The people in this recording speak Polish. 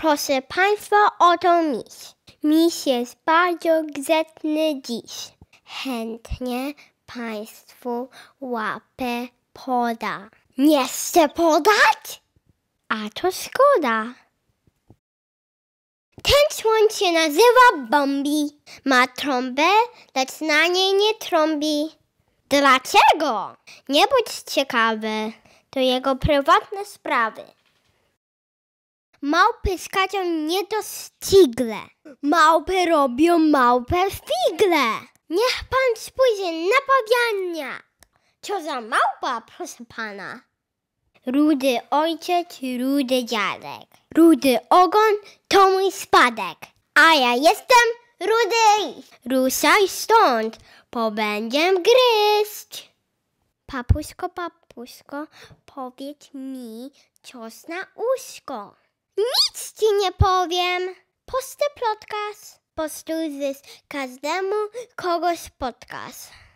Proszę Państwa, oto miś. Miś jest bardzo grzeczny dziś. Chętnie Państwu łapę poda. Nie chce podać? A to szkoda. Ten słoń się nazywa Bombi. Ma trąbę, lecz na niej nie trąbi. Dlaczego? Nie bądź ciekawy. To jego prywatne sprawy. Małpy skaczą nie niedostigle. Małpy robią małpę figle. Niech pan spojrzy na powiania. Co za małpa, proszę pana. Rudy ojciec, rudy dziadek. Rudy ogon to mój spadek. A ja jestem rudy. Ruszaj stąd, bo będę gryźć. Papuśko, papuśko, powiedz mi, cios na uszko. Nic ci nie powiem. Posty podcast. Postuj z każdemu, kogoś podcast.